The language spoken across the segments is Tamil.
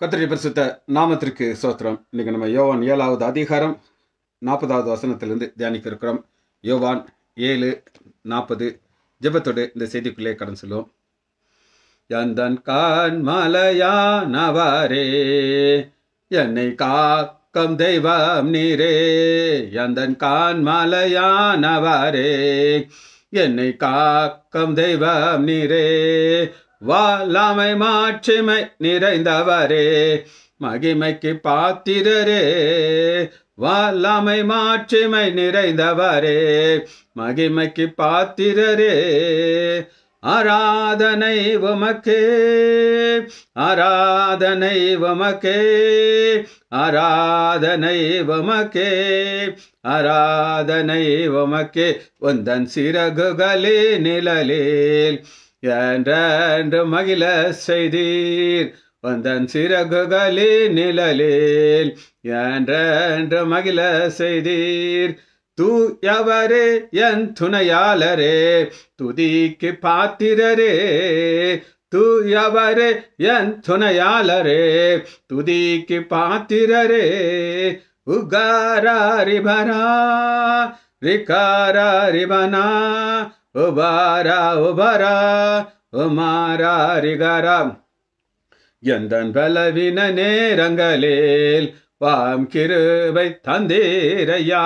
கத்திரி பரிசுத்த நாமத்திற்கு சோத்திரம் இன்னைக்கு நம்ம யோவான் ஏழாவது அதிகாரம் நாற்பதாவது வசனத்திலிருந்து தியானிக்க இருக்கிறோம் யோவான் ஏழு நாற்பது ஜெபத்தோடு இந்த செய்திக்குள்ளே கடன் சொல்லுவோம் எந்தன் கான் மலையானவரே என்னை காக்கம் தெய்வம் நீரே எந்தன் கான் மலையானவரே என்னை காக்கம் தெய்வம் நீரே வாலாமை மாட்சிமை நிறைந்தவரே மகிமைக்கு பாத்திரரே வாலாமை மாட்சிமை நிறைந்தவரே மகிமைக்கு பாத்திரரே ஆராதனை உமக்கே ஆராதனை உமக்கே ஆராதனை உமக்கே ஆராதனை உமக்கே உந்தன் சிறகுகளே நிழலில் என்று மகிழ செய்தீர் வந்தன் சிறகுகளி நிழலில் என்று மகிழ செய்தீர் தூ எவரே என் துணையாளரே துதிக்கு பாத்திரரே தூ எவரே என் துணையாளரே துதிக்கு பாத்திரரே உகாரிபரா ரிகாரிபனா உபாரா உபரா உமாரா ரிகரா எந்தன் பலவின நேரங்களில் வாம் கிருபை தந்தீரையா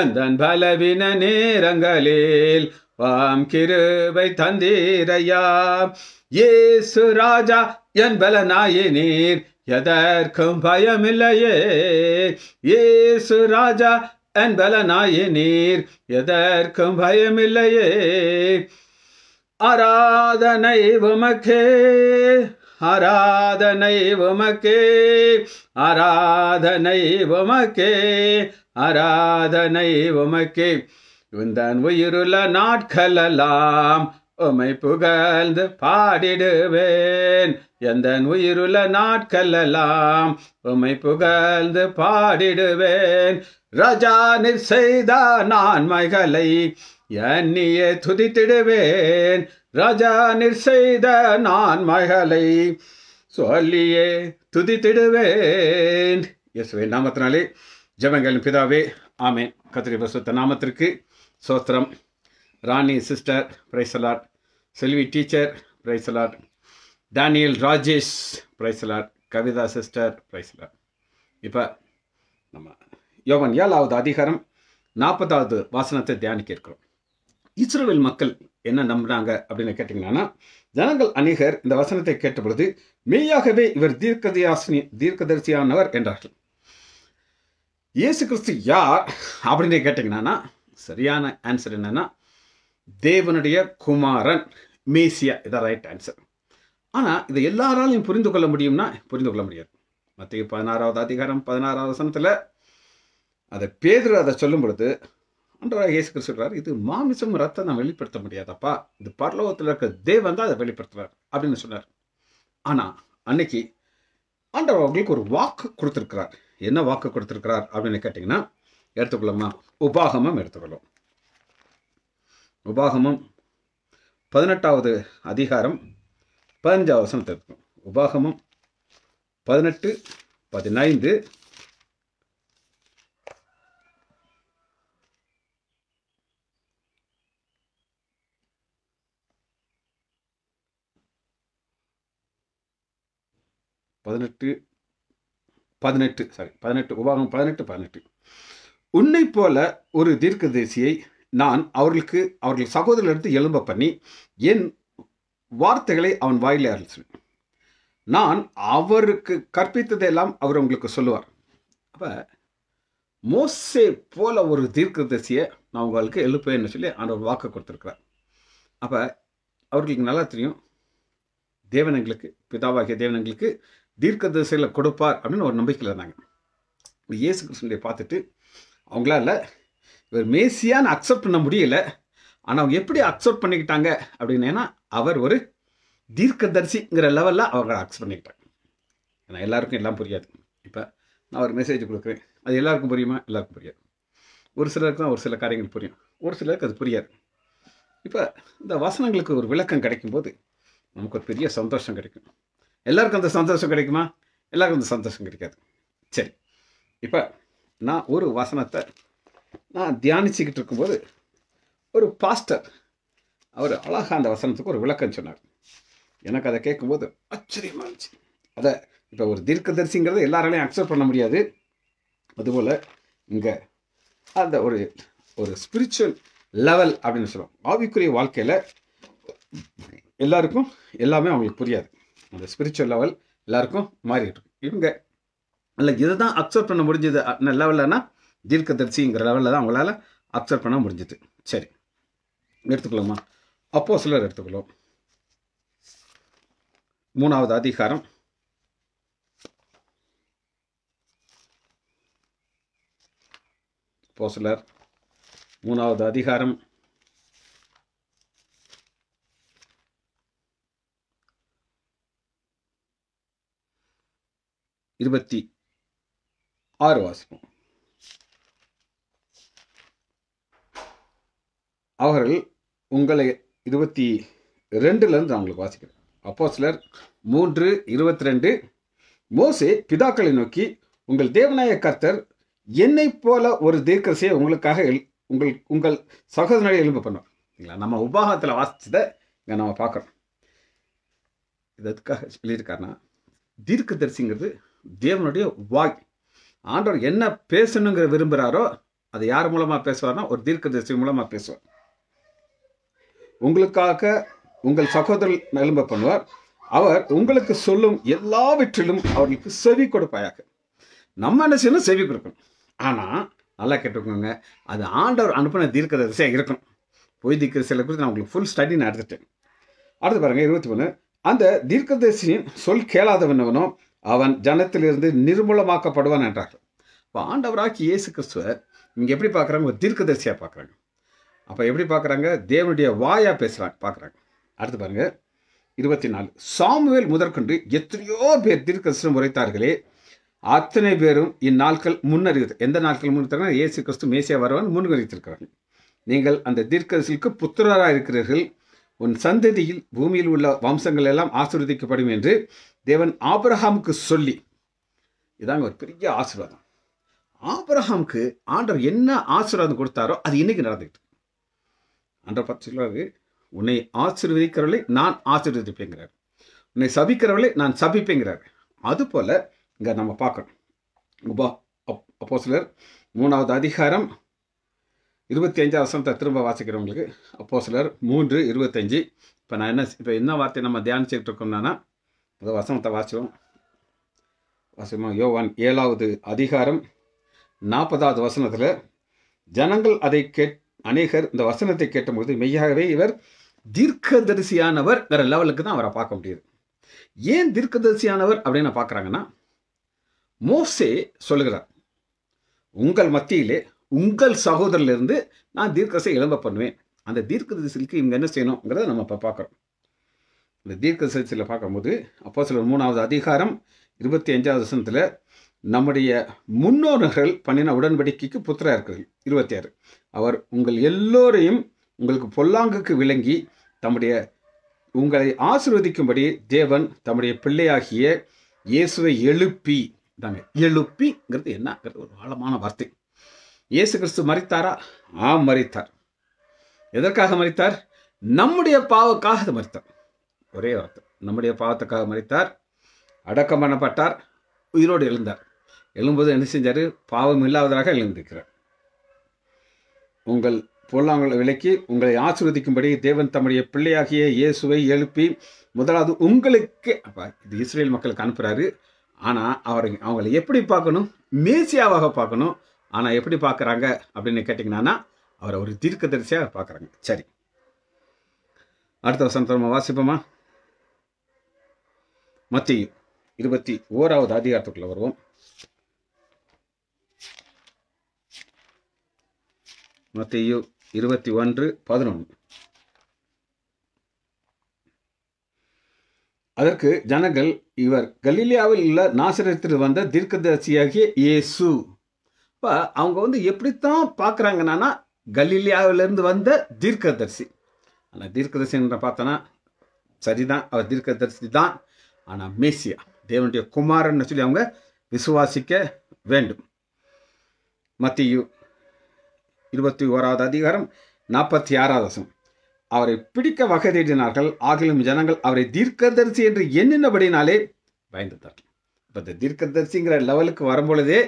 எந்தன் பலவின நேரங்களில் வாம் கிருபை தந்தீரையா ஏசு ராஜா என் பலனாயினீர் எதற்கும் பயமில்லையே ஏசு ராஜா அன்பலனாயே நீர் எதற்கும் பயமில்லையே ஆராதனை உமக்கே ஆராதனை உமக்கே ஆராதனை உமக்கே ஆராதனை உமக்கே உந்தன் உயிருள நாட்களெல்லாம் உமை புகழ்ந்து பாடிடுவேன் எந்த உயிருள நாட்களெல்லாம் உமை புகழ்ந்து பாடிடுவேன் ரஜா நிற்செய்தா நான் மகளை என்னையே துதித்திடுவேன் ரஜா நிற்செய்த நான் மகளை சொல்லியே துதித்திடுவேன் இயேசுவை நாமத்தினாலே ஜமங்கல் பிதாவே ஆமேன் கத்திரி பசுத்த நாமத்திற்கு சோத்திரம் ராணி சிஸ்டர் பிரைசலாட் செல்வி டீச்சர் பிரைசலாட் டேனியல் ராஜேஷ் பிரைசலாட் கவிதா சிஸ்டர் பிரைசலாட் இப்போ நம்ம யோவன் ஏழாவது அதிகாரம் நாற்பதாவது வாசனத்தை தியானிக்க இருக்கிறோம் இஸ்ரேல் மக்கள் என்ன நம்புறாங்க அப்படின்னு கேட்டிங்கன்னா ஜனங்கள் அநேகர் இந்த வசனத்தை கேட்ட பொழுது மெய்யாகவே இவர் தீர்க்கதாசினி தீர்க்கதரிசியானவர் என்றார்கள் இயேசு கிறிஸ்து யார் அப்படின்னு கேட்டிங்கன்னா சரியான ஆன்சர் என்னன்னா தேவனுடைய குமாரன் மேசியா இதான் ரைட் ஆன்சர் ஆனால் இதை எல்லாராலையும் புரிந்து கொள்ள முடியும்னா புரிந்து கொள்ள முடியாது மத்திய பதினாறாவது அதிகாரம் பதினாறாவது வசனத்தில் அதை பேதர் அதை சொல்லும் பொழுது அன்றாக இயேசுக்கு சொல்கிறார் இது மாமிசம் ரத்தம் நான் வெளிப்படுத்த முடியாதப்பா இது பரலோகத்தில் இருக்க தேவன் தான் அதை வெளிப்படுத்துறார் அப்படின்னு சொன்னார் ஆனால் அன்னைக்கு ஆண்டவர் அவங்களுக்கு ஒரு வாக்கு கொடுத்துருக்கிறார் என்ன வாக்கு கொடுத்துருக்கிறார் அப்படின்னு கேட்டிங்கன்னா எடுத்துக்கொள்ளமா உபாகமம் எடுத்துக்கொள்ளும் உபாகமம் பதினெட்டாவது அதிகாரம் பதினஞ்சாவது வசனத்தை இருக்கும் உபாகமம் பதினெட்டு பதினைந்து பதினெட்டு பதினெட்டு சாரி பதினெட்டு உபாகம் பதினெட்டு பதினெட்டு உன்னை போல ஒரு தேசியை நான் அவர்களுக்கு அவர்கள் சகோதரர்கள் எடுத்து எலும்ப பண்ணி என் வார்த்தைகளை அவன் வாயிலே அழிச்சுவேன் நான் அவருக்கு எல்லாம் அவர் உங்களுக்கு சொல்லுவார் அப்போ மோசே போல ஒரு தீர்க்கதரிசியை நான் உங்களுக்கு எழுப்பேன்னு சொல்லி ஒரு வாக்கு கொடுத்துருக்குறார் அப்போ அவர்களுக்கு நல்லா தெரியும் தேவனங்களுக்கு பிதாவாகிய தேவனங்களுக்கு தீர்க்க தரிசையில் கொடுப்பார் அப்படின்னு ஒரு நம்பிக்கையில் இருந்தாங்க இயேசு கிருஷ்ணனை பார்த்துட்டு அவங்களால இவர் மேசியான்னு அக்செப்ட் பண்ண முடியல ஆனால் அவங்க எப்படி அக்செப்ட் பண்ணிக்கிட்டாங்க அப்படின்னா அவர் ஒரு தீர்க்கதரிசிங்கிற லெவலில் அவங்க அக்செப்ட் பண்ணிக்கிட்டாங்க ஏன்னா எல்லாருக்கும் எல்லாம் புரியாது இப்போ நான் ஒரு மெசேஜ் கொடுக்குறேன் அது எல்லாருக்கும் புரியுமா எல்லாருக்கும் புரியாது ஒரு சிலருக்கு தான் ஒரு சில காரியங்கள் புரியும் ஒரு சிலருக்கு அது புரியாது இப்போ இந்த வசனங்களுக்கு ஒரு விளக்கம் கிடைக்கும்போது நமக்கு ஒரு பெரிய சந்தோஷம் கிடைக்கும் எல்லாருக்கும் அந்த சந்தோஷம் கிடைக்குமா எல்லாருக்கும் அந்த சந்தோஷம் கிடைக்காது சரி இப்போ நான் ஒரு வசனத்தை நான் தியானிச்சுக்கிட்டு இருக்கும்போது ஒரு பாஸ்டர் அவர் அழகாக அந்த வசனத்துக்கு ஒரு விளக்கம் சொன்னார் எனக்கு அதை கேட்கும்போது ஆச்சரியமாக இருந்துச்சு அதை இப்போ ஒரு தீர்க்க தரிசிங்கிறத எல்லாராலையும் அக்செப்ட் பண்ண முடியாது அதுபோல் இங்கே அந்த ஒரு ஒரு ஸ்பிரிச்சுவல் லெவல் அப்படின்னு சொல்லுவோம் ஆவிக்குரிய வாழ்க்கையில் எல்லாருக்கும் எல்லாமே அவங்களுக்கு புரியாது அந்த ஸ்பிரிச்சுவல் லெவல் எல்லாருக்கும் மாறிட்டு இவங்க இல்லை இதை தான் அக்செப்ட் பண்ண முடிஞ்சது லெவல்லனா தரிசிங்கிற லெவலில் தான் அவங்களால அக்செப்ட் பண்ண முடிஞ்சது சரி எடுத்துக்கலாமா அப்போ சிலர் எடுத்துக்கலாம் மூணாவது அதிகாரம் அப்போ சிலர் மூணாவது அதிகாரம் இருபத்தி ஆறு வாசிப்போம் அவர்கள் உங்களை இருபத்தி ரெண்டுலேருந்து நான் உங்களுக்கு வாசிக்கிறேன் அப்போ சிலர் மூன்று இருபத்தி ரெண்டு மோசே பிதாக்களை நோக்கி உங்கள் தேவநாய கர்த்தர் என்னை போல ஒரு தீர்க்கரசியை உங்களுக்காக எல் உங்கள் உங்கள் சகோதரனை எலும்பு பண்ணுவார் இல்லைங்களா நம்ம உபாகத்தில் வாசித்ததை இங்கே நம்ம பார்க்குறோம் இதற்காக சொல்லியிருக்காருன்னா தீர்க்க தரிசிங்கிறது தேவனுடைய வாய் ஆண்டவர் என்ன பேசணுங்கிற விரும்புகிறாரோ அது யார் மூலமாக பேசுவார்னா ஒரு தீர்க்க தரிசி மூலமாக பேசுவார் உங்களுக்காக உங்கள் சகோதரர் நிலம்ப பண்ணுவார் அவர் உங்களுக்கு சொல்லும் எல்லாவற்றிலும் அவர்களுக்கு செவி கொடுப்பாயாக நம்ம என்ன செவி கொடுக்கணும் ஆனால் நல்லா கேட்டுக்கோங்க அது ஆண்டவர் அனுப்பின தீர்க்க தரிசியாக இருக்கணும் பொய் தீர்க்க சில குறித்து நான் உங்களுக்கு ஃபுல் ஸ்டடி நான் எடுத்துட்டேன் அடுத்து பாருங்கள் இருபத்தி மூணு அந்த தீர்க்கதரிசியின் சொல் கேளாதவனவனும் அவன் ஜனத்திலிருந்து நிர்மூலமாக்கப்படுவான் என்றார்கள் இப்போ ஆண்டவராக்கி இயேசு கிறிஸ்துவர் இங்கே எப்படி பார்க்குறாங்க ஒரு தீர்க்கதரிசியாக பார்க்குறாங்க அப்போ எப்படி பார்க்குறாங்க தேவனுடைய வாயாக பேசுகிறாங்க பார்க்குறாங்க அடுத்து பாருங்கள் இருபத்தி நாலு சாமுவேல் முதற்கொண்டு எத்தனையோ பேர் தீர்க்கதரிசனம் உரைத்தார்களே அத்தனை பேரும் இந்நாட்கள் முன்னறிவித்து எந்த நாட்கள் முன்னறிவித்தாங்க இயேசு கிறிஸ்து மேசியா வரவன் முன்கறிவித்திருக்கிறார்கள் நீங்கள் அந்த தீர்க்கதரிசிக்கு புத்திரராக இருக்கிறீர்கள் உன் சந்ததியில் பூமியில் உள்ள வம்சங்கள் எல்லாம் ஆசிர்வதிக்கப்படும் என்று தேவன் ஆபிரஹாமுக்கு சொல்லி இதாங்க ஒரு பெரிய ஆசீர்வாதம் ஆபிரஹாமுக்கு ஆண்டவர் என்ன ஆசீர்வாதம் கொடுத்தாரோ அது இன்னைக்கு நடந்துக்கிட்டு ஆண்டவர் பார்த்து சொல்றாரு உன்னை ஆசீர்வதிக்கிறவளை நான் ஆசீர்வதிப்பேங்கிறார் உன்னை சபிக்கிறவளை நான் சபிப்பேங்கிறார் அதுபோல் இங்கே நம்ம பார்க்கணும் உபா அப்போ சிலர் மூணாவது அதிகாரம் இருபத்தி அஞ்சாவது வசனத்தை திரும்ப வாசிக்கிறவங்களுக்கு அப்போ சிலர் மூன்று இருபத்தஞ்சு இப்போ நான் என்ன இப்போ என்ன வார்த்தை நம்ம தியானிச்சுக்கிட்டு இருக்கோம்னா இந்த வசனத்தை வாசிவோம் வசனம் யோவான் ஏழாவது அதிகாரம் நாற்பதாவது வசனத்தில் ஜனங்கள் அதை கேட் அநேகர் இந்த வசனத்தை கேட்டபொழுது மெய்யாகவே இவர் தீர்க்கதரிசியானவர் வேற லெவலுக்கு தான் அவரை பார்க்க முடியுது ஏன் தீர்க்கதரிசியானவர் அப்படின்னு பார்க்குறாங்கன்னா மோசே சொல்லுகிறார் உங்கள் மத்தியிலே உங்கள் சகோதரிலிருந்து நான் தீர்க்கதரிசை எழும்ப பண்ணுவேன் அந்த தீர்க்கதரிசிக்கு இவங்க என்ன செய்யணுங்கிறத நம்ம இப்போ பார்க்குறோம் இந்த தீர்க்க சரிசில் பார்க்கும்போது அப்போ சில மூணாவது அதிகாரம் இருபத்தி அஞ்சாவது வசனத்தில் நம்முடைய முன்னோர்கள் பண்ணின உடன்படிக்கைக்கு இருக்கிறது இருபத்தி ஆறு அவர் உங்கள் எல்லோரையும் உங்களுக்கு பொல்லாங்குக்கு விளங்கி தம்முடைய உங்களை ஆசிர்வதிக்கும்படி தேவன் தம்முடைய பிள்ளையாகிய இயேசுவை எழுப்பி தாங்க எழுப்பிங்கிறது என்னங்கிறது ஒரு ஆழமான வார்த்தை இயேசு கிறிஸ்து மறித்தாரா ஆ மறித்தார் எதற்காக மறித்தார் நம்முடைய பாவக்காக மறித்தார் ஒரே வார்த்தை நம்முடைய பாவத்துக்காக மறைத்தார் அடக்கம் பண்ணப்பட்டார் உயிரோடு எழுந்தார் எழும்போது என்ன செஞ்சார் பாவம் இல்லாததாக எழுந்திருக்கிறார் உங்கள் பொருளாங்களை விலக்கி உங்களை ஆசிர்வதிக்கும்படி தேவன் தம்முடைய பிள்ளையாகிய இயேசுவை எழுப்பி முதலாவது உங்களுக்கு அப்பா இது இஸ்ரேல் மக்களுக்கு அனுப்புகிறாரு ஆனால் அவரை அவங்களை எப்படி பார்க்கணும் மேசியாவாக பார்க்கணும் ஆனால் எப்படி பார்க்குறாங்க அப்படின்னு கேட்டிங்கன்னா அவரை ஒரு தரிசையாக பார்க்குறாங்க சரி அடுத்த வசனத்தை நம்ம வாசிப்போமா மத்தியும் இருபத்தி ஓராவது அதிகாரத்துக்குள்ள வருவோம் மத்தியு இருபத்தி ஒன்று பதினொன்று அதற்கு ஜனங்கள் இவர் கலீலியாவில் உள்ள நாசரத்தில் வந்த தீர்க்கதரிசியாகிய இயேசு இப்போ அவங்க வந்து எப்படித்தான் பார்க்குறாங்கன்னா கலீலியாவிலேருந்து வந்த தீர்க்கதரிசி ஆனால் தீர்க்கதரிசின்ற பார்த்தோன்னா சரிதான் அவர் தீர்க்கதரிசி தான் ஆனால் மேசியா தேவனுடைய குமாரன் சொல்லி அவங்க விசுவாசிக்க வேண்டும் மத்தியு இருபத்தி ஓராவது அதிகாரம் நாற்பத்தி ஆறாவது வசம் அவரை பிடிக்க வகை தேடினார்கள் ஆகிலும் ஜனங்கள் அவரை தீர்க்கதரிசி என்று எண்ணினபடினாலே பயந்துட்டார்கள் இப்போ இந்த தீர்க்கதரிசிங்கிற லெவலுக்கு வரும்பொழுதே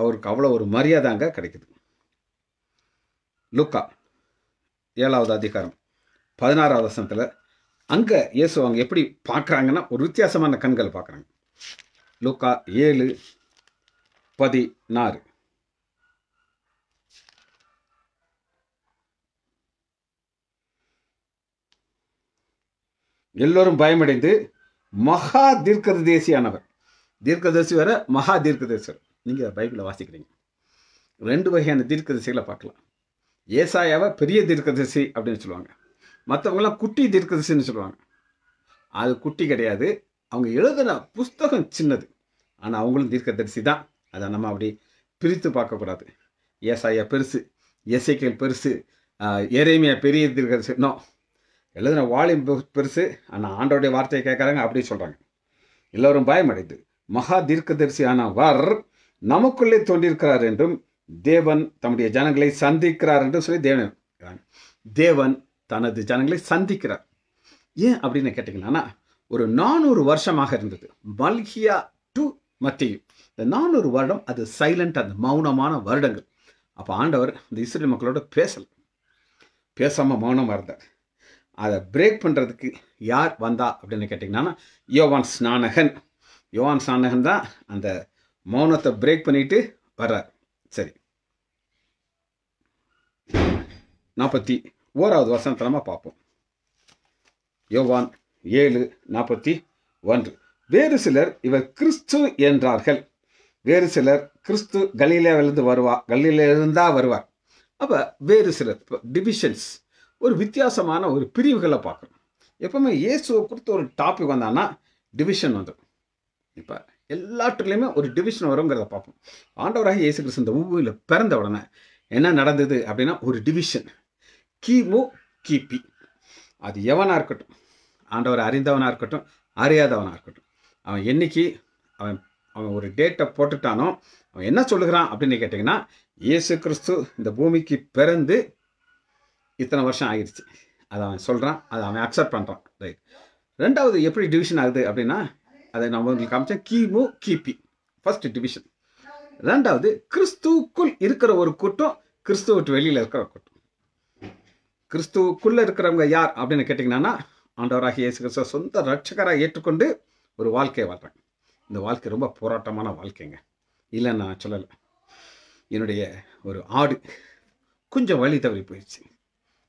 அவருக்கு அவ்வளோ ஒரு மரியாதாங்க கிடைக்குது லுக்கா ஏழாவது அதிகாரம் பதினாறாவது வசனத்தில் அங்கே இயேசு அவங்க எப்படி பார்க்குறாங்கன்னா ஒரு வித்தியாசமான கண்கள் பார்க்குறாங்க லூக்கா ஏழு பதினாறு எல்லோரும் பயமடைந்து மகா தீர்க்கதேசியானவர் தீர்க்கதேசி வேற மகா தீர்க்கதேசர் நீங்கள் பைபிளில் வாசிக்கிறீங்க ரெண்டு வகையான தீர்க்கதரிசிகளை பார்க்கலாம் ஏசாயாவை பெரிய தீர்க்கதரிசி அப்படின்னு சொல்லுவாங்க மற்றவங்களாம் குட்டி தீர்க்கதர்சின்னு சொல்லுவாங்க அது குட்டி கிடையாது அவங்க எழுதின புஸ்தகம் சின்னது ஆனால் அவங்களும் தீர்க்கதரிசி தான் அதை நம்ம அப்படி பிரித்து பார்க்கக்கூடாது ஏசாயா பெருசு எசைக்கல் பெருசு எரேமியா பெரிய தீர்க்கதரிசி நோ எழுதின வால்யூம் பெருசு ஆனால் ஆண்டோடைய வார்த்தையை கேட்குறாங்க அப்படி சொல்கிறாங்க எல்லோரும் பயமடைந்து மகா வர் நமக்குள்ளே தோன்றியிருக்கிறார் என்றும் தேவன் தம்முடைய ஜனங்களை சந்திக்கிறார் என்றும் சொல்லி தேவன் தேவன் தனது ஜனங்களை சந்திக்கிறார் ஏன் அப்படின்னு கேட்டிங்கன்னா ஒரு நானூறு வருஷமாக இருந்தது மல்கியா டு மத்திய இந்த நானூறு வருடம் அது சைலண்ட் அந்த மௌனமான வருடங்கள் அப்போ ஆண்டவர் இந்த இஸ்ரேல் மக்களோட பேசலை பேசாமல் மௌனமாக இருந்தார் அதை பிரேக் பண்ணுறதுக்கு யார் வந்தா அப்படின்னு கேட்டிங்கன்னா யோவான் ஸ்நானகன் யோவான் ஸ்நானகன் தான் அந்த மௌனத்தை பிரேக் பண்ணிட்டு வர்றார் சரி நாற்பத்தி ஓராவது நம்ம பார்ப்போம் யோவான் ஏழு நாற்பத்தி ஒன்று வேறு சிலர் இவர் கிறிஸ்து என்றார்கள் வேறு சிலர் கிறிஸ்து கலிலேருந்து வருவா கலிலேருந்தா வருவார் அப்போ வேறு சிலர் டிவிஷன்ஸ் ஒரு வித்தியாசமான ஒரு பிரிவுகளை பார்க்குறோம் எப்பவுமே இயேசுவை கொடுத்த ஒரு டாபிக் வந்தான்னா டிவிஷன் வந்துடும் இப்போ எல்லாத்துலேயுமே ஒரு டிவிஷன் வருங்கிறத பார்ப்போம் ஆண்டவராக இயேசு கிறிஸ்து இந்த ஊவியில் பிறந்த உடனே என்ன நடந்தது அப்படின்னா ஒரு டிவிஷன் கிமு கிபி அது எவனாக இருக்கட்டும் ஆண்டவர் அறிந்தவனாக இருக்கட்டும் அறியாதவனாக இருக்கட்டும் அவன் என்னைக்கு அவன் அவன் ஒரு டேட்டை போட்டுட்டானோ அவன் என்ன சொல்லுகிறான் அப்படின்னு கேட்டிங்கன்னா இயேசு கிறிஸ்து இந்த பூமிக்கு பிறந்து இத்தனை வருஷம் ஆகிடுச்சு அதை அவன் சொல்கிறான் அதை அவன் அக்செப்ட் பண்ணுறான் ரைட் ரெண்டாவது எப்படி டிவிஷன் ஆகுது அப்படின்னா அதை நான் உங்களுக்கு காமிச்சேன் கிமு கிபி ஃபர்ஸ்ட் டிவிஷன் ரெண்டாவது கிறிஸ்துக்குள் இருக்கிற ஒரு கூட்டம் கிறிஸ்துவ விட்டு வெளியில் இருக்கிற கூட்டம் கிறிஸ்துவுக்குள்ளே இருக்கிறவங்க யார் அப்படின்னு கேட்டிங்கன்னா ஆண்டவராக இயேசு கிறிஸ்துவ சொந்த ரட்சகராக ஏற்றுக்கொண்டு ஒரு வாழ்க்கையை வாழ்கிறேன் இந்த வாழ்க்கை ரொம்ப போராட்டமான வாழ்க்கைங்க இல்லை நான் சொல்லலை என்னுடைய ஒரு ஆடு கொஞ்சம் வழி தவறி போயிடுச்சு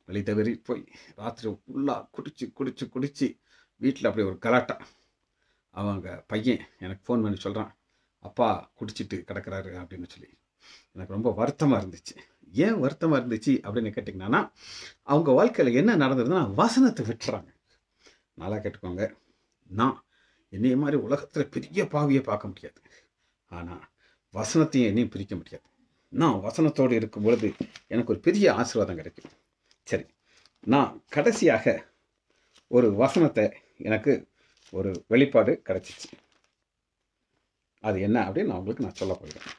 வழி தவறி போய் ராத்திரி ஃபுல்லாக குடிச்சு குடிச்சு குடிச்சு வீட்டில் அப்படி ஒரு கலாட்டம் அவங்க பையன் எனக்கு ஃபோன் பண்ணி சொல்கிறான் அப்பா குடிச்சிட்டு கிடக்கிறாரு அப்படின்னு சொல்லி எனக்கு ரொம்ப வருத்தமாக இருந்துச்சு ஏன் வருத்தமாக இருந்துச்சு அப்படின்னு கேட்டிங்கன்னா அவங்க வாழ்க்கையில் என்ன நடந்ததுன்னா வசனத்தை விட்டுறாங்க நல்லா கேட்டுக்கோங்க நான் என்னைய மாதிரி உலகத்தில் பெரிய பாவியை பார்க்க முடியாது ஆனால் வசனத்தையும் என்னையும் பிரிக்க முடியாது நான் வசனத்தோடு இருக்கும் பொழுது எனக்கு ஒரு பெரிய ஆசீர்வாதம் கிடைக்கும் சரி நான் கடைசியாக ஒரு வசனத்தை எனக்கு ஒரு வெளிப்பாடு கிடச்சிச்சு அது என்ன அப்படின்னு நான் உங்களுக்கு நான் சொல்ல போயிடுறேன்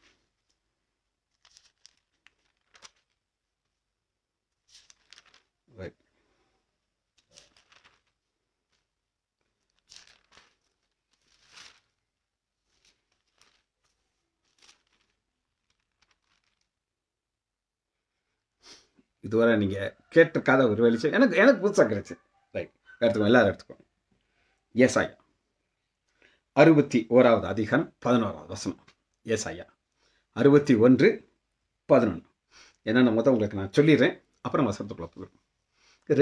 இதுவரை நீங்கள் கதை ஒரு வெளிச்சு எனக்கு எனக்கு புதுசாக கிடைச்சி ரைட் எடுத்துக்கோங்க எல்லாரும் எடுத்துக்கோங்க எஸ் ஐயா அறுபத்தி ஓராவது அதிகாரம் பதினோராவது வசனம் எஸ் ஐயா அறுபத்தி ஒன்று பதினொன்று என்னென்ன மொத்தம் உங்களுக்கு நான் சொல்லிடுறேன் அப்புறம் வசனத்துக்குள்ளே போயிடும்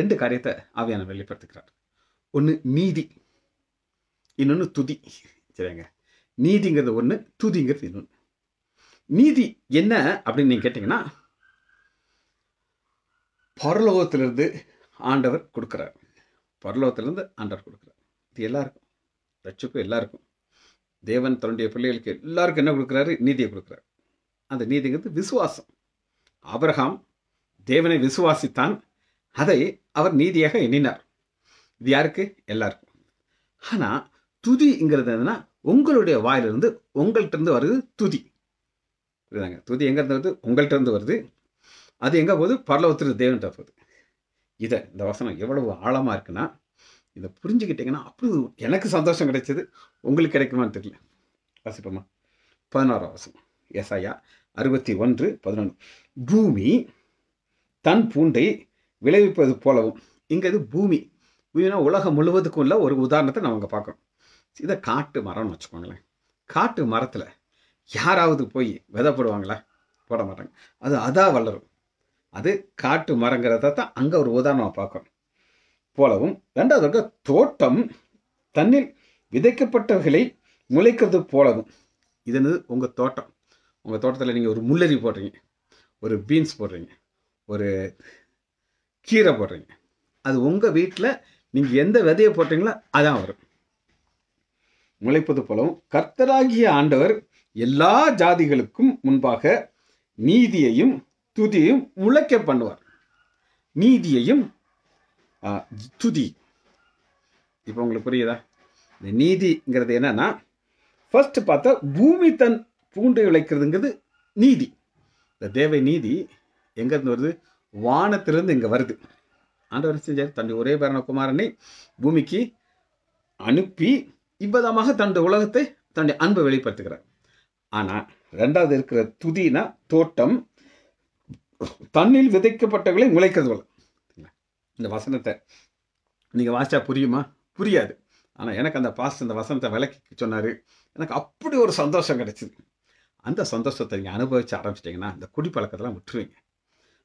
ரெண்டு காரியத்தை ஆவியான வெளிப்படுத்துக்கிறார் ஒன்று நீதி இன்னொன்று துதி சரிங்க நீதிங்கிறது ஒன்று துதிங்கிறது இன்னொன்று நீதி என்ன அப்படின்னு நீங்கள் கேட்டிங்கன்னா பரலோகத்திலிருந்து ஆண்டவர் கொடுக்குறார் பரலோகத்திலிருந்து ஆண்டவர் கொடுக்குறார் இது எல்லாருக்கும் ரட்சிப்பு எல்லாருக்கும் தேவன் தன்னுடைய பிள்ளைகளுக்கு எல்லாருக்கும் என்ன கொடுக்குறாரு நீதியை கொடுக்குறாரு அந்த நீதிங்கிறது விசுவாசம் அப்ரஹாம் தேவனை விசுவாசித்தான் அதை அவர் நீதியாக எண்ணினார் இது யாருக்கு எல்லாருக்கும் ஆனால் துதிங்கிறது என்னன்னா உங்களுடைய வாயிலிருந்து உங்கள்கிட்ட இருந்து வருது துதி புரியுதாங்க துதி எங்கேருந்து வருது உங்கள்கிட்ட இருந்து வருது அது எங்கே போகுது பரலவத்திரு தேவன்கிட்ட போகுது இதை இந்த வசனம் எவ்வளவு ஆழமாக இருக்குன்னா இதை புரிஞ்சுக்கிட்டிங்கன்னா அப்படி எனக்கு சந்தோஷம் கிடைச்சது உங்களுக்கு கிடைக்குமான்னு தெரியல வாசிப்போமா பதினாறாம் வசனம் எஸ்ஐயா அறுபத்தி ஒன்று பதினொன்று பூமி தன் பூண்டை விளைவிப்பது போலவும் இங்கே இது பூமி பூமினா உலகம் முழுவதுக்கும் உள்ள ஒரு உதாரணத்தை நம்ம அங்கே பார்க்குறோம் இதை காட்டு மரம்னு வச்சுக்கோங்களேன் காட்டு மரத்தில் யாராவது போய் விதை போடுவாங்களா போட மாட்டாங்க அது அதான் வளரும் அது காட்டு மரங்கிறத தான் அங்கே ஒரு உதாரணமாக பார்க்கணும் போலவும் ரெண்டாவது தோட்டம் தண்ணில் விதைக்கப்பட்டவைகளை முளைக்கிறது போலவும் இதனது உங்கள் தோட்டம் உங்கள் தோட்டத்தில் நீங்கள் ஒரு முள்ளரி போடுறீங்க ஒரு பீன்ஸ் போடுறீங்க ஒரு கீரை போடுறீங்க அது உங்கள் வீட்டில் நீங்கள் எந்த விதையை போட்டீங்களோ அதான் வரும் முளைப்பது போலவும் கர்த்தராகிய ஆண்டவர் எல்லா ஜாதிகளுக்கும் முன்பாக நீதியையும் துதியும் முளைக்க பண்ணுவார் நீதியையும் துதி இப்போ உங்களுக்கு புரியுதா இந்த நீதிங்கிறது என்னன்னா ஃபர்ஸ்ட் பார்த்தா பூமி தன் பூண்டை விளைக்கிறதுங்கிறது நீதி இந்த தேவை நீதி எங்கேருந்து வருது வானத்திலிருந்து இங்கே வருது ஆண்டவர் செஞ்சார் தன்னுடைய ஒரே பேரான குமாரனை பூமிக்கு அனுப்பி இவ்விதமாக தன்னுடைய உலகத்தை தன்னுடைய அன்பை வெளிப்படுத்துகிறார் ஆனால் ரெண்டாவது இருக்கிற துதினா தோட்டம் தண்ணில் விதைக்கப்பட்டவர்களை முளைக்கிறது போல இந்த வசனத்தை நீங்கள் வாசித்தா புரியுமா புரியாது ஆனால் எனக்கு அந்த பாஸ் இந்த வசனத்தை விளக்கி சொன்னார் எனக்கு அப்படி ஒரு சந்தோஷம் கிடைச்சிது அந்த சந்தோஷத்தை நீங்கள் அனுபவிச்சு ஆரம்பிச்சிட்டிங்கன்னா இந்த குடிப்பழக்கத்தெல்லாம் விட்டுருவீங்க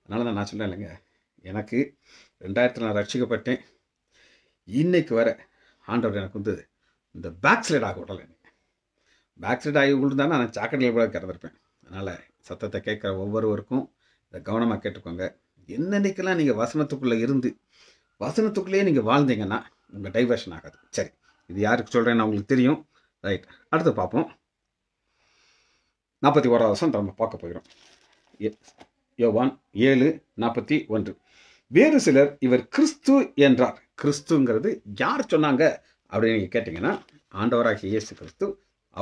அதனால தான் நான் சொன்னேன் இல்லைங்க எனக்கு ரெண்டாயிரத்தில் நான் ரட்சிக்கப்பட்டேன் இன்னைக்கு வர ஆண்டவர் எனக்கு வந்து இந்த பேக் ஸ்லைட் ஆக விடலை பேக் ஸ்லைட் ஆகி விழுந்தானே நான் சாக்கடையில் கூட கிடந்திருப்பேன் அதனால் சத்தத்தை கேட்குற ஒவ்வொருவருக்கும் அதை கவனமாக கேட்டுக்கோங்க என்னன்னைக்கெல்லாம் நீங்கள் வசனத்துக்குள்ளே இருந்து வசனத்துக்குள்ளேயே நீங்கள் வாழ்ந்தீங்கன்னா உங்கள் டைவர்ஷன் ஆகாது சரி இது யாருக்கு சொல்கிறேன்னு உங்களுக்கு தெரியும் ரைட் அடுத்து பார்ப்போம் நாற்பத்தி ஓராவது வருஷம் நம்ம பார்க்க போகிறோம் யோவான் ஏழு நாற்பத்தி ஒன்று வேறு சிலர் இவர் கிறிஸ்து என்றார் கிறிஸ்துங்கிறது யார் சொன்னாங்க அப்படின்னு நீங்கள் கேட்டிங்கன்னா ஆண்டவராகிய இயேசு கிறிஸ்து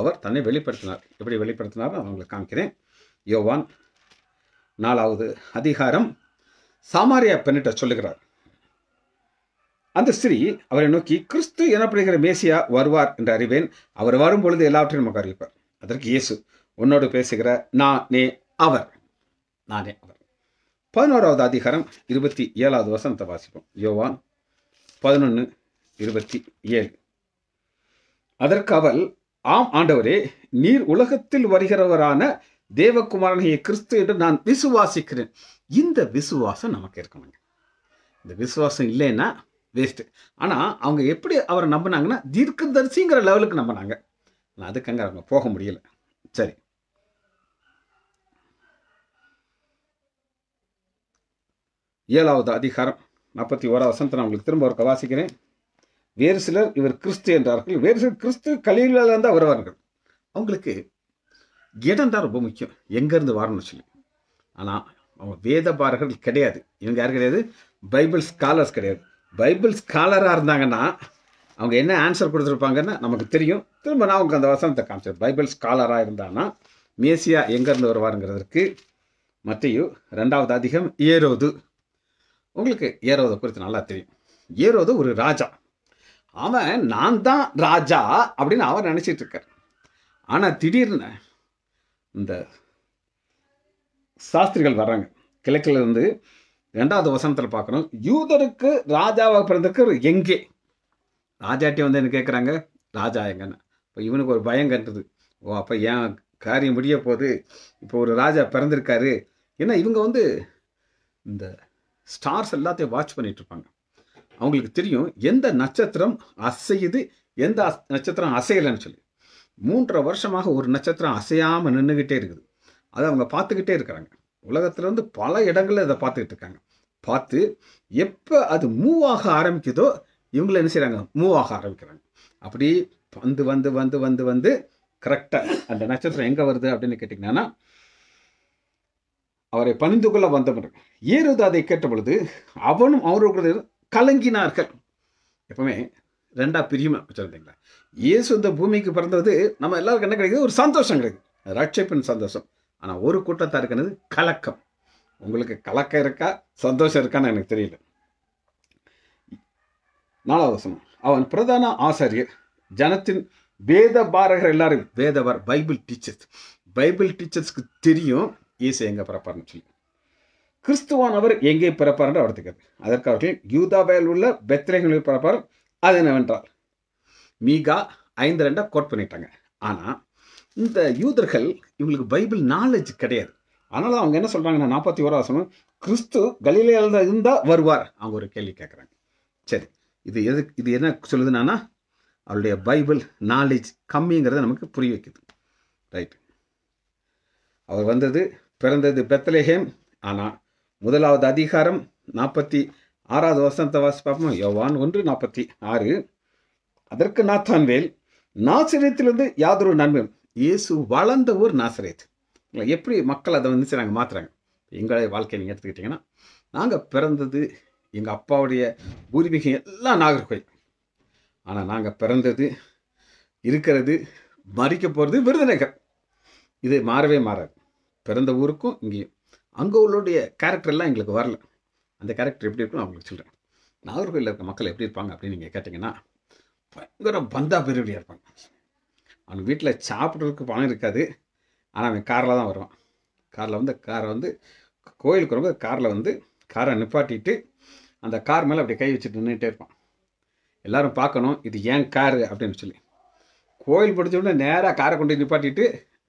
அவர் தன்னை வெளிப்படுத்தினார் எப்படி வெளிப்படுத்தினார் நான் உங்களுக்கு காமிக்கிறேன் யோவான் நாலாவது அதிகாரம் சாமாரியா பெண்ணிட்ட சொல்லுகிறார் அந்த ஸ்திரீ அவரை நோக்கி கிறிஸ்து எனப்படுகிற மேசியா வருவார் என்று அறிவேன் அவர் வரும் பொழுது எல்லாவற்றையும் நமக்கு அறிவிப்பார் அதற்கு இயேசு உன்னோடு பேசுகிற நானே அவர் நானே அவர் பதினோராவது அதிகாரம் இருபத்தி ஏழாவது வசனத்தை வாசிப்போம் யோவான் பதினொன்று இருபத்தி ஏழு அதற்கு அவள் ஆம் ஆண்டவரே நீர் உலகத்தில் வருகிறவரான தேவகுமாரனாகிய கிறிஸ்து என்று நான் விசுவாசிக்கிறேன் இந்த விசுவாசம் நமக்கு இருக்கணுங்க இந்த விசுவாசம் இல்லைன்னா வேஸ்ட்டு ஆனால் அவங்க எப்படி அவரை நம்பினாங்கன்னா தீர்க்கதரிசிங்கிற லெவலுக்கு நம்பினாங்க நான் அதுக்கங்க அவங்க போக முடியல சரி ஏழாவது அதிகாரம் நாற்பத்தி ஓராவது வசனத்தை நான் உங்களுக்கு திரும்ப ஒரு வாசிக்கிறேன் வேறு சிலர் இவர் கிறிஸ்து என்றார்கள் வேறு சிலர் கிறிஸ்து இருந்தால் வருவார்கள் அவங்களுக்கு இடம் தான் ரொம்ப முக்கியம் எங்கேருந்து வரணும்னு சொல்லி ஆனால் அவங்க வேத பாரகர்கள் கிடையாது இவங்க யார் கிடையாது பைபிள் ஸ்காலர்ஸ் கிடையாது பைபிள் ஸ்காலராக இருந்தாங்கன்னா அவங்க என்ன ஆன்சர் கொடுத்துருப்பாங்கன்னு நமக்கு தெரியும் திரும்ப நான் அவங்க அந்த வசனத்தை காமிச்சேன் பைபிள் ஸ்காலராக இருந்தான்னா மேசியா எங்கேருந்து வருவாருங்கிறதுக்கு மற்றையும் ரெண்டாவது அதிகம் ஏரோது உங்களுக்கு ஏரோதை குறித்து நல்லா தெரியும் ஏரோது ஒரு ராஜா அவன் நான் தான் ராஜா அப்படின்னு அவன் நினச்சிட்டு இருக்கார் ஆனால் திடீர்னு இந்த சாஸ்திரிகள் வர்றாங்க இருந்து ரெண்டாவது வசனத்தில் பார்க்கணும் யூதருக்கு ராஜாவாக பிறந்திருக்கு எங்கே ராஜாட்டியை வந்து என்ன கேட்குறாங்க ராஜா எங்கன்னு இப்போ இவனுக்கு ஒரு பயம் கண்டுது ஓ அப்போ ஏன் காரியம் முடிய போகுது இப்போ ஒரு ராஜா பிறந்திருக்காரு ஏன்னா இவங்க வந்து இந்த ஸ்டார்ஸ் எல்லாத்தையும் வாட்ச் பண்ணிகிட்ருப்பாங்க அவங்களுக்கு தெரியும் எந்த நட்சத்திரம் அசையுது எந்த நட்சத்திரம் அசையலைன்னு சொல்லி மூன்றரை வருஷமாக ஒரு நட்சத்திரம் அசையாமல் நின்றுக்கிட்டே இருக்குது அதை அவங்க பார்த்துக்கிட்டே இருக்கிறாங்க வந்து பல இடங்களில் அதை பார்த்துக்கிட்டு இருக்காங்க பார்த்து எப்போ அது மூவ் ஆக ஆரம்பிக்குதோ இவங்கள என்ன செய்கிறாங்க மூவ் ஆக ஆரம்பிக்கிறாங்க அப்படி வந்து வந்து வந்து வந்து வந்து கரெக்டாக அந்த நட்சத்திரம் எங்கே வருது அப்படின்னு கேட்டிங்கன்னா அவரை பணிந்து கொள்ள வந்தவர் ஏறுது அதை கேட்ட பொழுது அவனும் அவர்களது கலங்கினார்கள் எப்பவுமே ரெண்டாக பிரியுமா வச்சுருந்தீங்களா இயேசு இந்த பூமிக்கு பிறந்தது நம்ம எல்லாருக்கும் என்ன கிடைக்குது ஒரு சந்தோஷம் கிடைக்குது ரட்சிப்பின் சந்தோஷம் ஆனால் ஒரு கூட்டத்தாக இருக்கிறது கலக்கம் உங்களுக்கு கலக்கம் இருக்கா சந்தோஷம் இருக்கான்னு எனக்கு தெரியல நாலாவது வசனம் அவன் பிரதான ஆசாரியர் ஜனத்தின் வேத பாரகர் எல்லாரும் வேதவர் பைபிள் டீச்சர்ஸ் பைபிள் டீச்சர்ஸ்க்கு தெரியும் இயேசு எங்கே பிறப்பார்னு சொல்லி கிறிஸ்துவானவர் எங்கே பிறப்பார்ன்ற என்று அவர் அதற்கு அவர்கள் யூதாபேல் உள்ள பெத்திரைகளில் பிறப்பார் அது என்னவென்றால் மீகா ஐந்து ரெண்டாக கோட் பண்ணிட்டாங்க ஆனால் இந்த யூதர்கள் இவங்களுக்கு பைபிள் நாலேஜ் கிடையாது அதனால் அவங்க என்ன சொல்கிறாங்கன்னா நாற்பத்தி ஓரா சொன்னால் கிறிஸ்து கலிலையில் இருந்தால் வருவார் அவங்க ஒரு கேள்வி கேட்குறாங்க சரி இது எது இது என்ன சொல்லுதுன்னா அவருடைய பைபிள் நாலேஜ் கம்மிங்கிறத நமக்கு புரிய வைக்குது ரைட் அவர் வந்தது பிறந்தது பெத்தலேஹேம் ஆனால் முதலாவது அதிகாரம் நாற்பத்தி ஆறாவது வசந்த வாசி பார்ப்போம் யோவான் ஒன்று நாற்பத்தி ஆறு அதற்கு வேல் நாசிரியத்திலிருந்து யாதொரு நன்மையும் இயேசு வளர்ந்த ஊர் நாசிரியத் எப்படி மக்கள் அதை வந்து நாங்கள் மாற்றுறாங்க எங்களுடைய வாழ்க்கையை நீங்கள் எடுத்துக்கிட்டிங்கன்னா நாங்கள் பிறந்தது எங்கள் அப்பாவுடைய பூர்வீகம் எல்லாம் நாகர்கோயில் ஆனால் நாங்கள் பிறந்தது இருக்கிறது மறிக்க போகிறது விருதுநகர் இது மாறவே மாறாது பிறந்த ஊருக்கும் இங்கேயும் அங்கே உள்ளுடைய கேரக்டர்லாம் எங்களுக்கு வரல அந்த கேரக்டர் எப்படி இருக்குன்னு அவங்களுக்கு சொல்கிறேன் நாகர்கோயிலில் இருக்க மக்கள் எப்படி இருப்பாங்க அப்படின்னு நீங்கள் கேட்டிங்கன்னா பயங்கர பந்தா பெருவடியாக இருப்பாங்க அவன் வீட்டில் சாப்பிட்றதுக்கு பணம் இருக்காது ஆனால் அவன் காரில் தான் வருவான் காரில் வந்து காரை வந்து கோயிலுக்கு வரும்போது காரில் வந்து காரை நிப்பாட்டிட்டு அந்த கார் மேலே அப்படி கை வச்சுட்டு நின்றுட்டே இருப்பான் எல்லோரும் பார்க்கணும் இது ஏன் காரு அப்படின்னு சொல்லி கோயில் படித்த உடனே நேராக காரை கொண்டு நிப்பாட்டிட்டு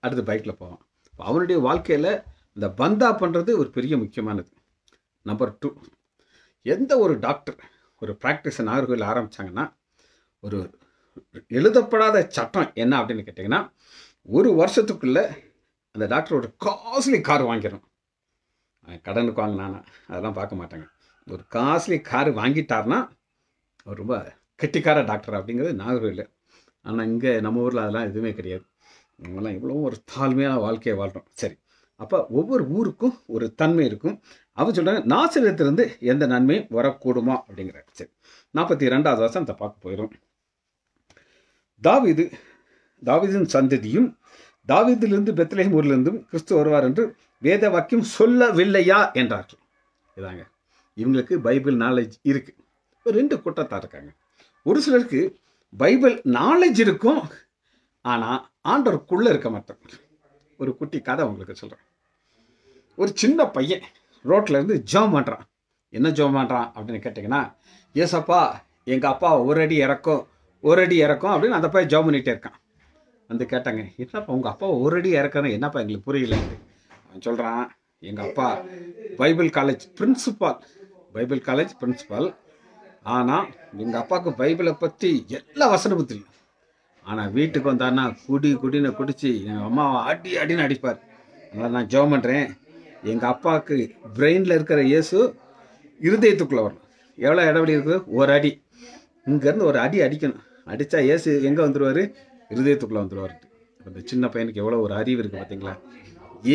அடுத்து பைக்கில் போவான் அவனுடைய வாழ்க்கையில் இந்த பந்தா பண்ணுறது ஒரு பெரிய முக்கியமானது நம்பர் டூ எந்த ஒரு டாக்டர் ஒரு ப்ராக்டிஸை நாகர்கோவில் ஆரம்பித்தாங்கன்னா ஒரு எழுதப்படாத சட்டம் என்ன அப்படின்னு கேட்டிங்கன்னா ஒரு வருஷத்துக்குள்ளே அந்த டாக்டர் ஒரு காஸ்ட்லி கார் வாங்கிடும் கடனுக்கு வாங்கினானா அதெல்லாம் பார்க்க மாட்டாங்க ஒரு காஸ்ட்லி கார் வாங்கிட்டார்னா அவர் ரொம்ப கெட்டிக்கார டாக்டர் அப்படிங்கிறது நாகர்கோவில் ஆனால் இங்கே நம்ம ஊரில் அதெல்லாம் எதுவுமே கிடையாது நம்மலாம் இவ்வளோ ஒரு தாழ்மையான வாழ்க்கையை வாழ்கிறோம் சரி அப்போ ஒவ்வொரு ஊருக்கும் ஒரு தன்மை இருக்கும் அவன் சொல்கிறாங்க நாசிரியத்திலிருந்து எந்த நன்மையும் வரக்கூடுமா அப்படிங்கிறாரு சரி நாற்பத்தி ரெண்டாவது வருஷம் அந்த பார்க்க போயிடும் தாவிது தாவிதின் சந்ததியும் தாவிதிலிருந்து பெத்லேஹம் ஊரிலிருந்தும் கிறிஸ்து வருவார் என்று வேத வாக்கியம் சொல்லவில்லையா என்றார்கள் இதாங்க இவங்களுக்கு பைபிள் நாலேஜ் இருக்குது ரெண்டு கூட்டத்தான் இருக்காங்க ஒரு சிலருக்கு பைபிள் நாலேஜ் இருக்கும் ஆனால் ஆண்டவருக்குள்ளே இருக்க மாட்டோம் ஒரு குட்டி கதை உங்களுக்கு சொல்கிறேன் ஒரு சின்ன பையன் ரோட்டில் இருந்து ஜோம் பண்ணுறான் என்ன ஜோம் பண்ணுறான் அப்படின்னு கேட்டிங்கன்னா ஏசப்பா எங்கள் அப்பா ஒரு அடி இறக்கும் ஒரு அடி இறக்கும் அப்படின்னு அந்த பையன் ஜாப் பண்ணிகிட்டே இருக்கான் வந்து கேட்டாங்க என்னப்பா உங்கள் அப்பா ஒரு அடி இறக்குறது என்னப்பா எங்களுக்கு புரியல அவன் சொல்கிறான் எங்கள் அப்பா Bible college principal Bible college principal ஆனால் எங்கள் அப்பாவுக்கு பைபிளை பற்றி எல்லா வசனமும் தெரியும் ஆனால் வீட்டுக்கு வந்தான்னா குடி குடின்னு குடித்து என் அம்மாவை அடி அடின்னு அடிப்பார் அதனால் நான் ஜோம் பண்ணுறேன் எங்கள் அப்பாவுக்கு பிரெயினில் இருக்கிற இயேசு இருதயத்துக்குள்ளே வரணும் எவ்வளோ இடவெளி இருக்குது ஒரு அடி இங்கேருந்து ஒரு அடி அடிக்கணும் அடித்தா ஏசு எங்கே வந்துடுவார் இருதயத்துக்குள்ளே வந்துடுவார் அந்த சின்ன பையனுக்கு எவ்வளோ ஒரு அறிவு இருக்குது பார்த்தீங்களா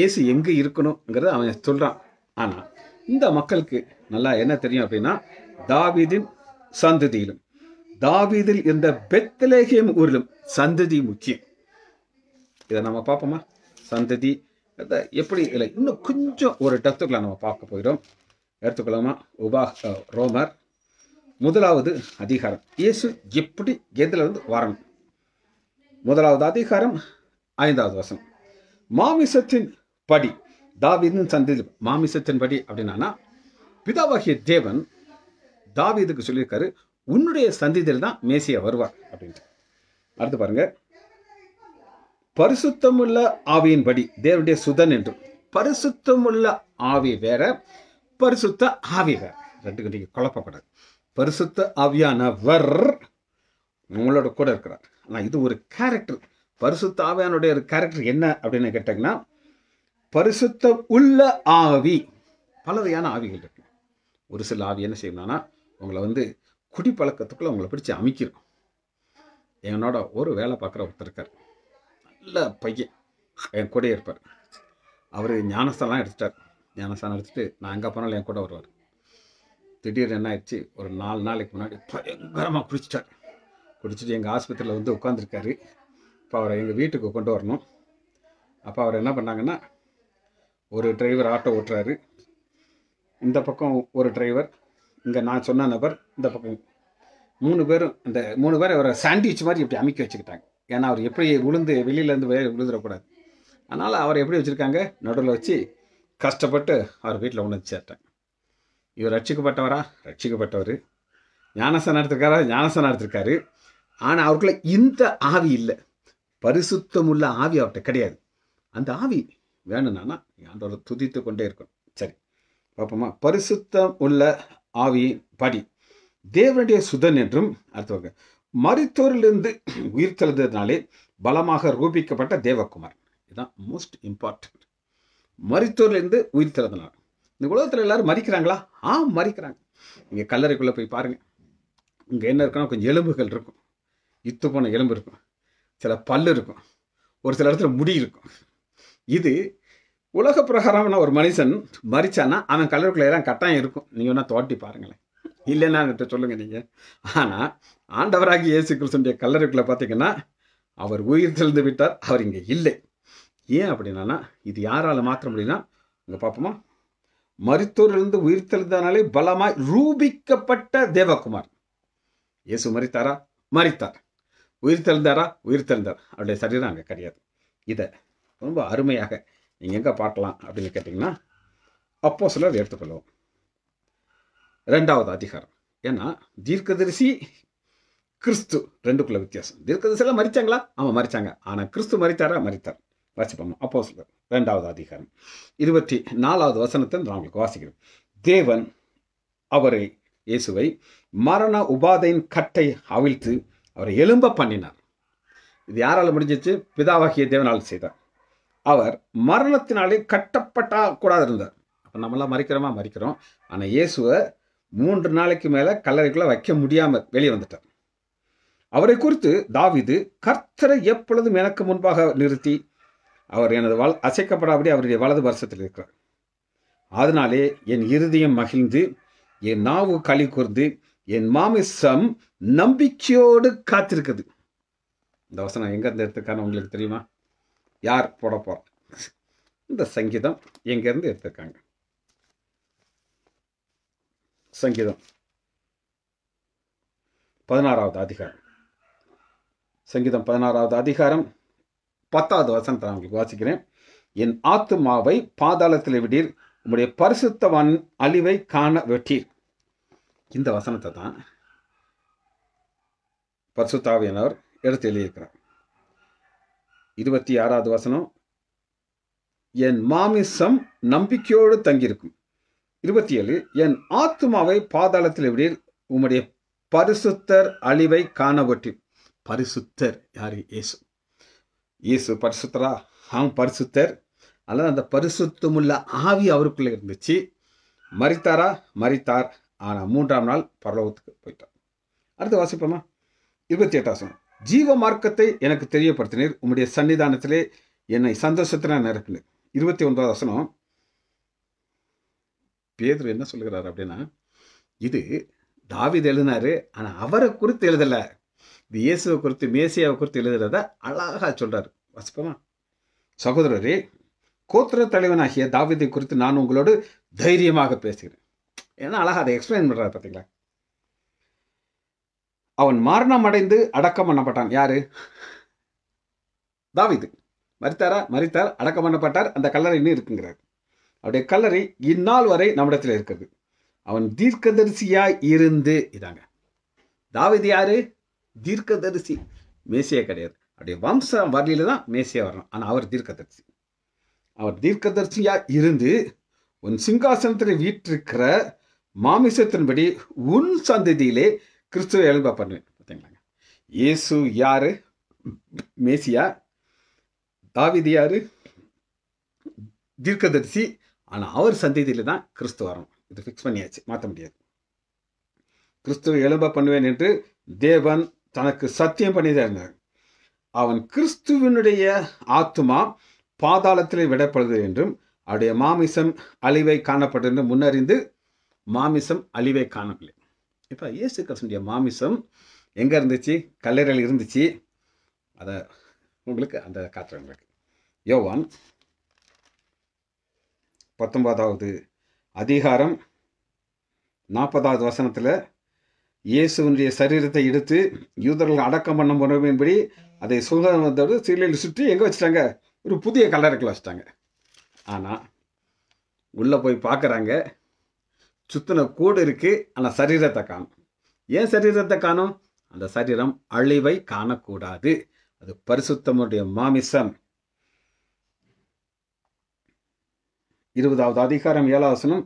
ஏசு எங்கே இருக்கணுங்கிறத அவன் சொல்கிறான் ஆனால் இந்த மக்களுக்கு நல்லா என்ன தெரியும் அப்படின்னா தாவிதின் சந்ததியிலும் தாவிதில் இருந்த பெத்தலேகியம் ஊரிலும் சந்ததி முக்கியம் இதை நம்ம பார்ப்போமா சந்ததி எப்படி இல்லை இன்னும் கொஞ்சம் ஒரு டத்துக்குள்ள நம்ம பார்க்க போயிடும் எடுத்துக்கலாமா உபா ரோமர் முதலாவது அதிகாரம் இயேசு எப்படி எதிலிருந்து வரணும் முதலாவது அதிகாரம் ஐந்தாவது வசனம் மாமிசத்தின் படி தாவிதின் சந்ததி மாமிசத்தின் படி அப்படின்னா பிதாவாகிய தேவன் தாவிதுக்கு சொல்லியிருக்காரு உன்னுடைய சந்ததியில் தான் மேசிய வருவார் அப்படின்ட்டு அடுத்து பாருங்க பரிசுத்தமுள்ள படி தேவனுடைய சுதன் பரிசுத்தம் பரிசுத்தமுள்ள ஆவி வேற பரிசுத்த ஆவி வேற ரெண்டு கண்டிக்கு பரிசுத்த ஆவியானவர் உங்களோட கூட இருக்கிறார் ஆனால் இது ஒரு கேரக்டர் பரிசுத்த ஆவியானுடைய ஒரு கேரக்டர் என்ன அப்படின்னு கேட்டீங்கன்னா பரிசுத்த உள்ள ஆவி பல வகையான ஆவிகள் இருக்கு ஒரு சில ஆவி என்ன செய்யணும்னா உங்களை வந்து குடி பழக்கத்துக்குள்ள உங்களை பிடிச்சி அமைக்கிறோம் என்னோட ஒரு வேலை பார்க்குற ஒருத்தர் இருக்கார் நல்ல பையன் என் கூட இருப்பார் அவர் ஞானஸ்தானெலாம் எடுத்துட்டார் ஞானஸ்தானம் எடுத்துகிட்டு நான் எங்கே போனாலும் என் கூட வருவார் திடீர்னு என்ன ஆயிடுச்சு ஒரு நாலு நாளைக்கு முன்னாடி பயங்கரமாக குடிச்சிட்டார் குடிச்சிட்டு எங்கள் ஆஸ்பத்திரியில் வந்து உட்காந்துருக்காரு இப்போ அவரை எங்கள் வீட்டுக்கு கொண்டு வரணும் அப்போ அவர் என்ன பண்ணாங்கன்னா ஒரு டிரைவர் ஆட்டோ ஓட்டுறாரு இந்த பக்கம் ஒரு டிரைவர் இங்கே நான் சொன்ன நபர் இந்த பக்கம் மூணு பேரும் இந்த மூணு பேர் அவரை சாண்ட்விச் மாதிரி இப்படி அமைக்க வச்சுக்கிட்டாங்க ஏன்னா அவர் எப்படி விழுந்து வெளியிலேருந்து வெளியே விழுந்துடக்கூடாது அதனால் அவர் எப்படி வச்சுருக்காங்க நடுவில் வச்சு கஷ்டப்பட்டு அவர் வீட்டில் உணர்ச்சி சேர்த்தேன் இவர் ரட்சிக்கப்பட்டவரா ரட்சிக்கப்பட்டவர் ஞானசனம் எடுத்திருக்காரா ஞானசனம் எடுத்திருக்காரு ஆனால் அவருக்குள்ள இந்த ஆவி இல்லை பரிசுத்தமுள்ள ஆவி அவர்கிட்ட கிடையாது அந்த ஆவி வேணும்னா ஆண்டோட துதித்து கொண்டே இருக்கணும் சரி பார்ப்போமா பரிசுத்தம் உள்ள ஆவி படி தேவனுடைய சுதன் என்றும் அடுத்தவங்க மருத்துவரிலிருந்து உயிர் தெழுந்ததுனாலே பலமாக ரூபிக்கப்பட்ட தேவகுமார் இதுதான் மோஸ்ட் இம்பார்ட்டன்ட் மருத்துவரிலிருந்து உயிர் தெழுந்தனார் இந்த உலகத்தில் எல்லாரும் மறிக்கிறாங்களா ஆ மறிக்கிறாங்க இங்கே கல்லறைக்குள்ளே போய் பாருங்கள் இங்கே என்ன இருக்குன்னா கொஞ்சம் எலும்புகள் இருக்கும் இத்து போன எலும்பு இருக்கும் சில பல் இருக்கும் ஒரு சில இடத்துல முடி இருக்கும் இது உலக பிரகாரம்னா ஒரு மனுஷன் மறிச்சான்னா அவன் கல்லறைக்குள்ளே எல்லாம் கட்டாயம் இருக்கும் நீங்கள் வேணால் தோட்டி பாருங்களேன் இல்லைன்னா அவங்ககிட்ட சொல்லுங்கள் நீங்கள் ஆனால் ஆண்டவராகி இயேசு கிறிஸ்துடைய கல்லறைக்குள்ளே பார்த்தீங்கன்னா அவர் உயிர் தெளிந்து விட்டார் அவர் இங்கே இல்லை ஏன் அப்படின்னா இது யாரால் மாற்ற முடியும்னா இங்கே பார்ப்போமா மருத்துவரிலிருந்து உயிர் தெளிந்தனாலே பலமாய் ரூபிக்கப்பட்ட தேவகுமார் இயேசு மறித்தாரா மறித்தார் உயிர் உயிர்த்தெழுந்தார் உயிர் தெளிந்தார் அவருடைய சரீரம் அங்கே கிடையாது இதை ரொம்ப அருமையாக நீங்கள் எங்கே பார்க்கலாம் அப்படின்னு கேட்டிங்கன்னா அப்போ சிலர் எடுத்துக்கொள்வோம் ரெண்டாவது அதிகாரம் ஏன்னா தீர்க்கதரிசி கிறிஸ்து ரெண்டுக்குள்ள வித்தியாசம் தீர்க்கதரிசியெல்லாம் மறிச்சாங்களா ஆமாம் மறிச்சாங்க ஆனால் கிறிஸ்து மறித்தாரா மறித்தார் வாசிப்போம் அப்போ ரெண்டாவது அதிகாரம் இருபத்தி நாலாவது வசனத்தை நான் உங்களுக்கு வாசிக்கிறேன் தேவன் அவரை இயேசுவை மரண உபாதையின் கட்டை அவிழ்த்து அவரை எலும்ப பண்ணினார் இது யாரால் முடிஞ்சிச்சு பிதாவாகிய தேவனால் செய்தார் அவர் மரணத்தினாலே கட்டப்பட்டா கூடாது இருந்தார் அப்போ நம்மளாம் மறிக்கிறோமா மறிக்கிறோம் ஆனால் இயேசுவை மூன்று நாளைக்கு மேலே கல்லறைக்குள்ளே வைக்க முடியாமல் வெளியே வந்துட்டார் அவரை குறித்து தாவிது கர்த்தரை எப்பொழுதும் எனக்கு முன்பாக நிறுத்தி அவர் எனது வாழ் அசைக்கப்படாபடி அவருடைய வலது வருஷத்தில் இருக்கிறார் அதனாலே என் இருதயம் மகிழ்ந்து என் நாவு களி கூர்ந்து என் மாமிசம் நம்பிக்கையோடு காத்திருக்குது இந்த வசனம் எங்கேருந்து எடுத்துக்கான உங்களுக்கு தெரியுமா யார் போட போகிறோம் இந்த சங்கீதம் எங்கேருந்து எடுத்துருக்காங்க சங்கீதம் பதினாறாவது அதிகாரம் சங்கீதம் பதினாறாவது அதிகாரம் பத்தாவது வசனத்தை நான் உங்களுக்கு வாசிக்கிறேன் என் ஆத்துமாவை பாதாளத்தில் விடீர் உங்களுடைய பரிசுத்தவன் அழிவை காண வெட்டீர் இந்த வசனத்தை தான் பரிசுத்தாவியனவர் எடுத்து எழுதியிருக்கிறார் இருபத்தி ஆறாவது வசனம் என் மாமிசம் நம்பிக்கையோடு தங்கியிருக்கும் இருபத்தி ஏழு என் ஆத்மாவை பாதாளத்தில் விடீர் உம்முடைய பரிசுத்தர் அழிவை காணவற்றி பரிசுத்தர் யாரு இயேசு இயேசு பரிசுத்தரா ஆம் பரிசுத்தர் அல்லது அந்த பரிசுத்தமுள்ள ஆவி அவருக்குள்ளே இருந்துச்சு மறித்தாரா மறித்தார் ஆனால் மூன்றாம் நாள் பரலோகத்துக்கு போயிட்டார் அடுத்து வாசிப்போமா இருபத்தி எட்டாம் ஜீவ மார்க்கத்தை எனக்கு தெரியப்படுத்தினீர் உம்முடைய சன்னிதானத்திலே என்னை சந்தோஷத்தினால் நிரப்பினர் இருபத்தி ஒன்பதாவது வசனம் பேதர் என்ன சொல்கிறார் அப்படின்னா இது தாவித் எழுதினாரு ஆனால் அவரை குறித்து எழுதலை இந்த இயேசுவை குறித்து மேசியாவை குறித்து எழுதுகிறத அழகாக சொல்கிறார் வாசிப்போமா சகோதரரே கோத்திர தலைவனாகிய தாவிதை குறித்து நான் உங்களோடு தைரியமாக பேசுகிறேன் ஏன்னா அழகாக அதை எக்ஸ்பிளைன் பண்ணுறாரு பார்த்தீங்களா அவன் மரணம் அடைந்து அடக்கம் பண்ணப்பட்டான் யாரு தாவிது மறித்தாரா மறித்தார் அடக்கம் பண்ணப்பட்டார் அந்த கல்லறை இன்னும் இருக்குங்கிறார் அவருடைய கல்லறை இந்நாள் வரை நம்மிடத்தில் இருக்கிறது அவன் தீர்க்கதரிசியாய் இருந்து இதாங்க தாவிது யாரு தீர்க்கதரிசி மேசியா கிடையாது அப்படி வம்ச வரலியில தான் மேசியா வரணும் ஆனால் அவர் தீர்க்கதரிசி அவர் தீர்க்கதரிசியாக இருந்து உன் சிங்காசனத்தில் வீற்றிருக்கிற மாமிசத்தின்படி உன் சந்ததியிலே கிறிஸ்துவை எழுப்ப பண்ணுவேன் பார்த்தீங்களா இயேசு யார் மேசியா தாவிதி யார் தீர்க்கதரிசி ஆனால் அவர் சந்ததியில் தான் கிறிஸ்து வரணும் இது ஃபிக்ஸ் பண்ணியாச்சு மாற்ற முடியாது கிறிஸ்துவை எழும்ப பண்ணுவேன் என்று தேவன் தனக்கு சத்தியம் பண்ணி அவன் கிறிஸ்துவனுடைய ஆத்துமா பாதாளத்திலே விடப்படுது என்றும் அவருடைய மாமிசம் அழிவை காணப்படும் என்று முன்னறிந்து மாமிசம் அழிவை காணவில்லை இப்போ இயேசு கிருஷ்ணனுடைய மாமிசம் எங்கே இருந்துச்சு கல்லறையில் இருந்துச்சு அதை உங்களுக்கு அந்த காற்று உங்களுக்கு யோவான் பத்தொன்பதாவது அதிகாரம் நாற்பதாவது வசனத்தில் இயேசுவனுடைய சரீரத்தை எடுத்து யூதர்கள் அடக்கம் பண்ண முறைமையின்படி அதை சுகாதாரத்தோடு சீலையில் சுற்றி எங்கே வச்சுட்டாங்க ஒரு புதிய கல்லறைக்கில் வச்சுட்டாங்க ஆனால் உள்ளே போய் பார்க்குறாங்க சுத்தின கூடு இருக்குது ஆனால் சரீரத்தை காணும் ஏன் சரீரத்தை காணும் அந்த சரீரம் அழிவை காணக்கூடாது அது பரிசுத்தமுடைய மாமிசம் இருபதாவது அதிகாரம் ஏழாவசனம்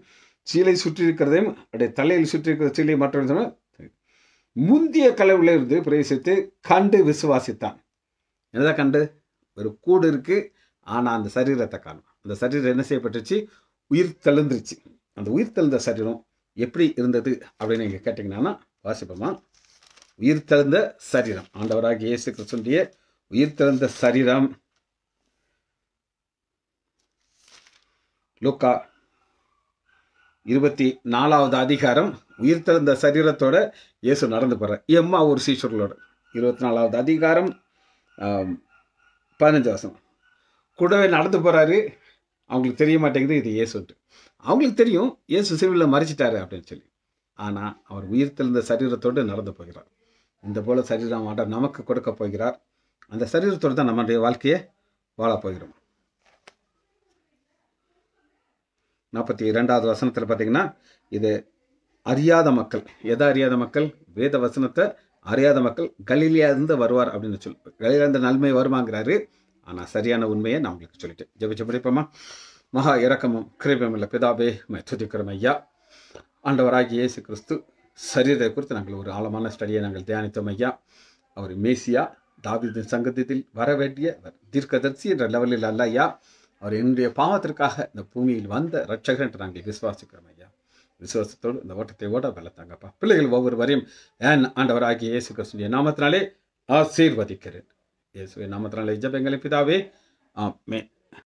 சீலை சுற்றி இருக்கிறதையும் அப்படியே தலையில் சுற்றி இருக்கிற சீலை மற்றொரு முந்திய இருந்து பிரவேசித்து கண்டு விசுவாசித்தான் என்னதான் கண்டு ஒரு கூடு இருக்குது ஆனால் அந்த சரீரத்தை காணும் அந்த சரீரம் என்ன செய்யப்பட்டுச்சு உயிர் தழுந்துருச்சு அந்த உயிர் தழுந்த சரீரம் எப்படி இருந்தது அப்படின்னு நீங்கள் கேட்டிங்கன்னா வாசிப்போமா உயிர் தழுந்த சரீரம் ஆண்டவராக இயேசு கிறிஸ்துடைய உயிர் தழுந்த சரீரம் லோக்கா இருபத்தி நாலாவது அதிகாரம் உயிர் தெழுந்த சரீரத்தோட இயேசு நடந்து போகிறார் எம்மா ஒரு சீஷர்களோட இருபத்தி நாலாவது அதிகாரம் பதினஞ்சு வருஷம் கூடவே நடந்து போகிறாரு அவங்களுக்கு தெரிய மாட்டேங்குது இது இயேசுட்டு அவங்களுக்கு தெரியும் இயேசு சிவில மறைச்சிட்டாரு அப்படின்னு சொல்லி ஆனால் அவர் உயிர் தெழுந்த சரீரத்தோடு நடந்து போகிறார் இந்த போல் சரீரம் ஆட நமக்கு கொடுக்க போகிறார் அந்த சரீரத்தோடு தான் நம்முடைய வாழ்க்கையை வாழ போகிறோம் நாற்பத்தி இரண்டாவது வசனத்தில் பார்த்தீங்கன்னா இது அறியாத மக்கள் எதை அறியாத மக்கள் வேத வசனத்தை அறியாத மக்கள் கலிலியாருந்து வருவார் அப்படின்னு சொல்லி கலிலியாந்த நன்மை வருமாங்கிறாரு ஆனால் சரியான உண்மையை நான் உங்களுக்கு சொல்லிட்டேன் ஜெபிச்ச படிப்போமா மகா இறக்கமும் கிருபம் இல்லை பிதாபே துதிக்கிறோம் ஐயா ஆண்டவராகி இயேசு கிறிஸ்து சரீரத்தை குறித்து நாங்கள் ஒரு ஆழமான ஸ்டடியை நாங்கள் தியானித்தோம் ஐயா அவர் மேசியா தாவிதின் சங்கத்தில் வர வேண்டிய தீர்க்கதர்சி என்ற லெவலில் அல்ல ஐயா அவர் என்னுடைய பாவத்திற்காக இந்த பூமியில் வந்த ரட்சகர் என்று நாங்கள் விசுவாசிக்கிறோம் விசுவாசத்தோடு இந்த ஓட்டத்தை ஓட வளர்த்தாங்கப்பா பிள்ளைகள் ஒவ்வொரு வரையும் ஏன் ஆண்டவர் ஆகிய இயேசு கிருஷ்ணன் நாமத்தினாலே ஆசீர்வதிக்கிறேன் இயேசுவின் நாமத்தினாலே ஜபங்களை பிதாவே ஆமே